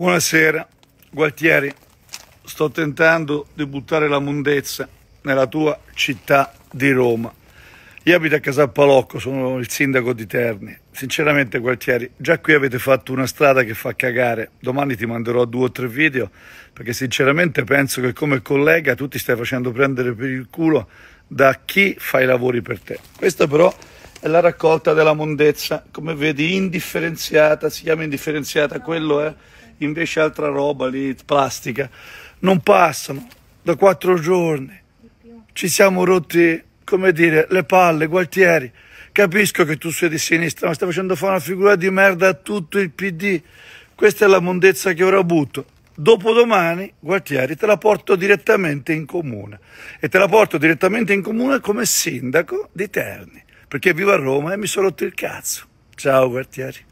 Buonasera, Gualtieri. Sto tentando di buttare la mundezza nella tua città di Roma. Io abito a Casalpalocco, sono il sindaco di Terni. Sinceramente, Gualtieri, già qui avete fatto una strada che fa cagare. Domani ti manderò due o tre video perché sinceramente penso che come collega tu ti stai facendo prendere per il culo da chi fa i lavori per te. Questa però è la raccolta della mondezza, come vedi indifferenziata, si chiama indifferenziata, quello è invece altra roba lì, plastica. Non passano da quattro giorni. Ci siamo rotti, come dire, le palle, Gualtieri. Capisco che tu sei di sinistra, ma stai facendo fare una figura di merda a tutto il PD. Questa è la mondezza che ora butto. Dopodomani, Gualtieri, te la porto direttamente in comune. E te la porto direttamente in comune come sindaco di Terni. Perché vivo a Roma e mi sono rotto il cazzo. Ciao, Gualtieri.